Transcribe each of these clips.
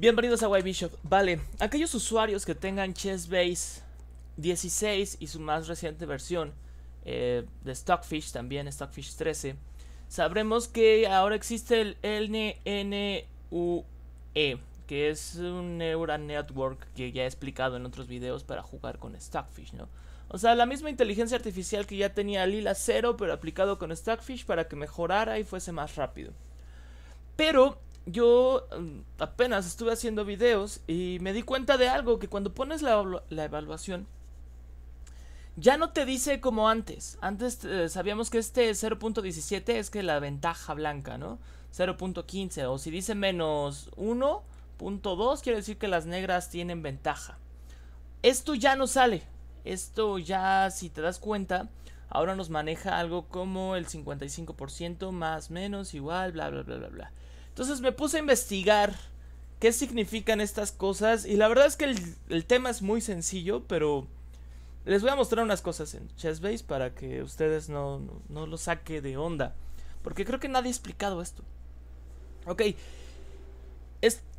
Bienvenidos a Bishop. Vale, aquellos usuarios que tengan Chessbase 16 y su más reciente versión eh, de Stockfish, también Stockfish 13, sabremos que ahora existe el NNUE que es un Neural Network que ya he explicado en otros videos para jugar con Stockfish, ¿no? O sea, la misma inteligencia artificial que ya tenía Lila 0, pero aplicado con Stockfish para que mejorara y fuese más rápido. Pero yo mm, apenas estuve haciendo videos y me di cuenta de algo, que cuando pones la, evaluación, ya no te dice como antes. Antes eh, sabíamos que este 0.17 es que la ventaja blanca, ¿no? 0.15 o si dice menos 1.2 quiere decir que las negras tienen ventaja. Esto ya no sale. Esto ya, si te das cuenta, ahora nos maneja algo como el 55% más menos igual, bla, bla, bla, bla, bla. Entonces me puse a investigar qué significan estas cosas y la verdad es que el, tema es muy sencillo, pero les voy a mostrar unas cosas en Chessbase para que ustedes no, lo saque de onda, porque creo que nadie ha explicado esto. Ok,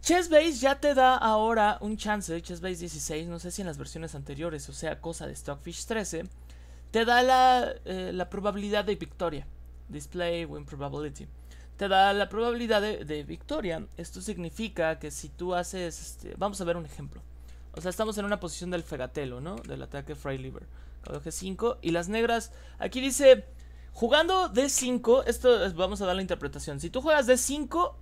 Chessbase ya te da ahora un chance, Chessbase 16, no sé si en las versiones anteriores, o sea, cosa de Stockfish 13, te da la, eh, la probabilidad de victoria, display win probability te da la probabilidad de, victoria. Esto significa que si tú haces, este, vamos a ver un ejemplo. O sea, estamos en una posición del fegatelo, ¿no? Del ataque Fry Liver. 5 y las negras, aquí dice, jugando D5, esto es, vamos a dar la interpretación. Si tú juegas D5,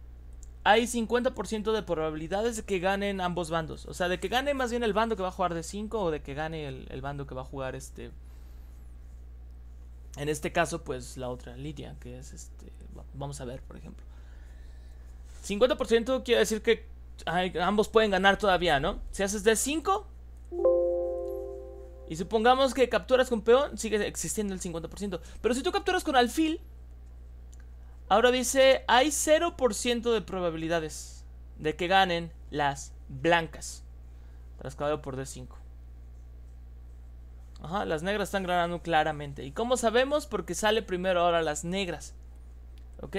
hay 50% de probabilidades de que ganen ambos bandos. O sea, de que gane más bien el bando que va a jugar D5 o de que gane el bando que va a jugar este en este caso, pues la otra Lidia que es este. Vamos a ver, por ejemplo. 50% quiere decir que ambos pueden ganar todavía, ¿no? Si haces d 5 y supongamos que capturas con peón, sigue existiendo el 50%. Pero si tú capturas con alfil, ahora dice, hay 0% de probabilidades de que ganen las blancas. Trascado por D5. Ajá, las negras están ganando claramente. ¿Y cómo sabemos? Porque sale primero ahora las negras. ¿Ok?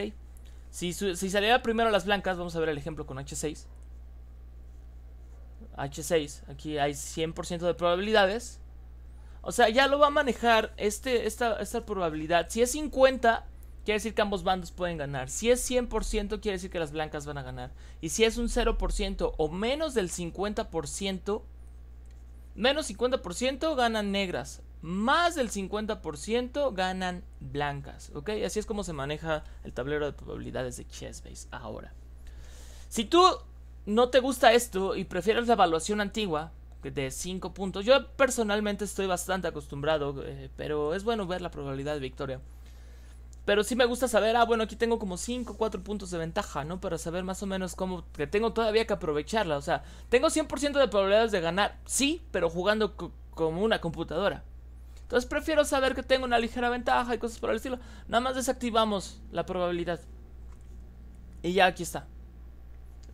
Si, saliera primero las blancas, vamos a ver el ejemplo con H6. H6, aquí hay 100% de probabilidades. O sea, ya lo va a manejar este, esta, esta probabilidad. Si es 50, quiere decir que ambos bandos pueden ganar. Si es 100%, quiere decir que las blancas van a ganar. Y si es un 0% o menos del 50%, Menos 50% ganan negras. Más del 50% ganan blancas. ¿Ok? Así es como se maneja el tablero de probabilidades de Chessbase ahora. Si tú no te gusta esto y prefieres la evaluación antigua de 5 puntos, yo personalmente estoy bastante acostumbrado, eh, pero es bueno ver la probabilidad de victoria. Pero sí me gusta saber, ah, bueno, aquí tengo como 5, 4 puntos de ventaja, ¿no? Para saber más o menos cómo, que tengo todavía que aprovecharla. O sea, tengo 100% de probabilidades de ganar, sí, pero jugando como una computadora. Entonces prefiero saber que tengo una ligera ventaja y cosas por el estilo. Nada más desactivamos la probabilidad. Y ya aquí está.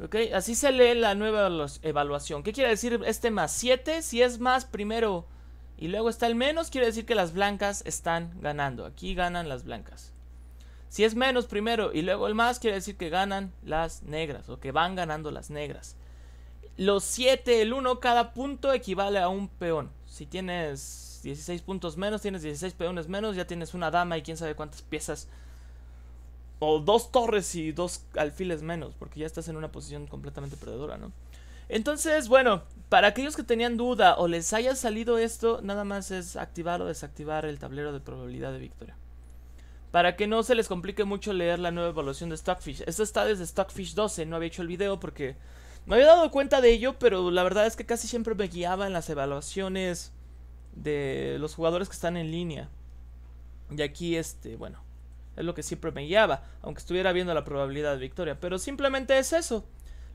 ¿Ok? Así se lee la nueva evaluación. ¿Qué quiere decir este más 7? Si es más primero y luego está el menos, quiere decir que las blancas están ganando. Aquí ganan las blancas. Si es menos primero y luego el más, quiere decir que ganan las negras o que van ganando las negras. Los 7, el 1, cada punto equivale a un peón. Si tienes 16 puntos menos, tienes 16 peones menos, ya tienes una dama y quién sabe cuántas piezas. O dos torres y dos alfiles menos, porque ya estás en una posición completamente perdedora, ¿no? Entonces, bueno, para aquellos que tenían duda o les haya salido esto, nada más es activar o desactivar el tablero de probabilidad de victoria para que no se les complique mucho leer la nueva evaluación de Stockfish. Esto está desde Stockfish 12, no había hecho el video porque me había dado cuenta de ello, pero la verdad es que casi siempre me guiaba en las evaluaciones de los jugadores que están en línea. Y aquí, este, bueno, es lo que siempre me guiaba, aunque estuviera viendo la probabilidad de victoria. Pero simplemente es eso.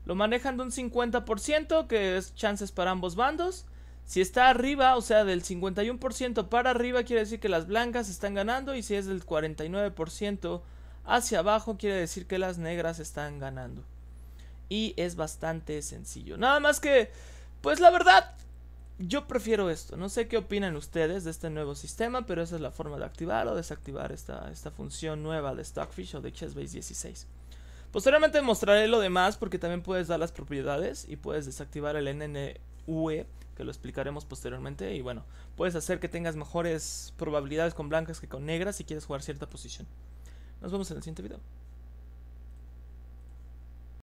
Lo manejan de un 50%, que es chances para ambos bandos. Si está arriba, o sea, del 51% para arriba, quiere decir que las blancas están ganando. Y si es del 49% hacia abajo, quiere decir que las negras están ganando. Y es bastante sencillo. Nada más que, pues la verdad, yo prefiero esto. No sé qué opinan ustedes de este nuevo sistema, pero esa es la forma de activar o desactivar esta, esta función nueva de Stockfish o de Chessbase 16. Posteriormente mostraré lo demás porque también puedes dar las propiedades y puedes desactivar el NN e, que lo explicaremos posteriormente. Y bueno, puedes hacer que tengas mejores probabilidades con blancas que con negras si quieres jugar cierta posición. Nos vemos en el siguiente video.